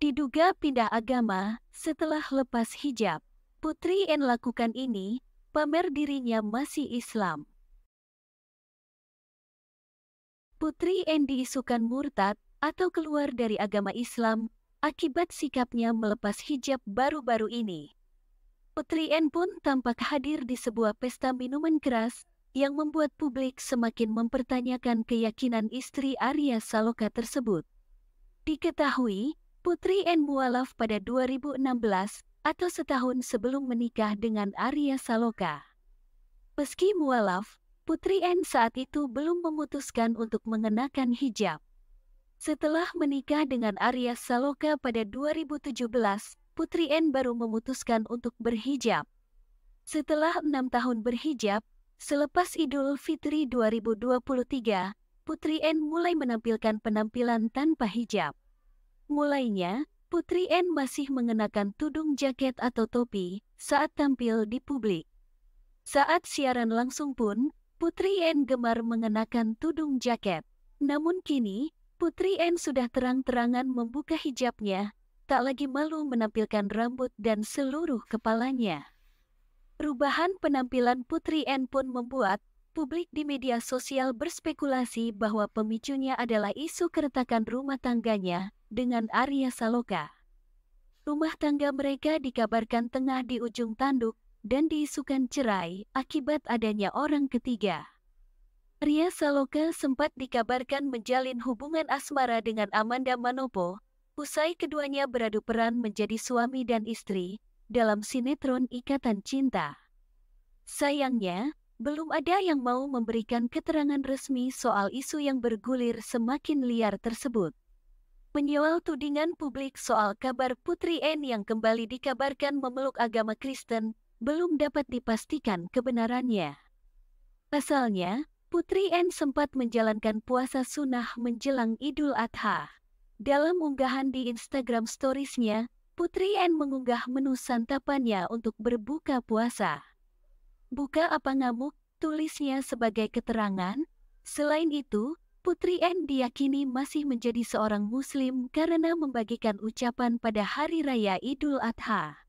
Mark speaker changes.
Speaker 1: Diduga pindah agama setelah lepas hijab, Putri N lakukan ini, pamer dirinya masih Islam. Putri N diisukan murtad atau keluar dari agama Islam akibat sikapnya melepas hijab baru-baru ini. Putri N pun tampak hadir di sebuah pesta minuman keras yang membuat publik semakin mempertanyakan keyakinan istri Arya Saloka tersebut. Diketahui, Putri Enbualaf pada 2016 atau setahun sebelum menikah dengan Arya Saloka. Meski Mualaf, Putri N saat itu belum memutuskan untuk mengenakan hijab. Setelah menikah dengan Arya Saloka pada 2017, Putri N baru memutuskan untuk berhijab. Setelah enam tahun berhijab, selepas Idul Fitri 2023, Putri N mulai menampilkan penampilan tanpa hijab. Mulainya, Putri N masih mengenakan tudung jaket atau topi saat tampil di publik. Saat siaran langsung pun, Putri N gemar mengenakan tudung jaket. Namun kini, Putri N sudah terang-terangan membuka hijabnya, tak lagi malu menampilkan rambut dan seluruh kepalanya. Perubahan penampilan Putri N pun membuat publik di media sosial berspekulasi bahwa pemicunya adalah isu keretakan rumah tangganya dengan Arya Saloka. Rumah tangga mereka dikabarkan tengah di ujung tanduk dan diisukan cerai akibat adanya orang ketiga. Arya Saloka sempat dikabarkan menjalin hubungan asmara dengan Amanda Manopo, usai keduanya beradu peran menjadi suami dan istri dalam sinetron Ikatan Cinta. Sayangnya, belum ada yang mau memberikan keterangan resmi soal isu yang bergulir semakin liar tersebut menyewal tudingan publik soal kabar Putri Anne yang kembali dikabarkan memeluk agama Kristen, belum dapat dipastikan kebenarannya. Pasalnya, Putri Anne sempat menjalankan puasa sunnah menjelang Idul Adha. Dalam unggahan di Instagram storiesnya, Putri Anne mengunggah menu santapannya untuk berbuka puasa. Buka apa ngamuk, tulisnya sebagai keterangan. Selain itu, Putri N diyakini masih menjadi seorang Muslim karena membagikan ucapan pada Hari Raya Idul Adha.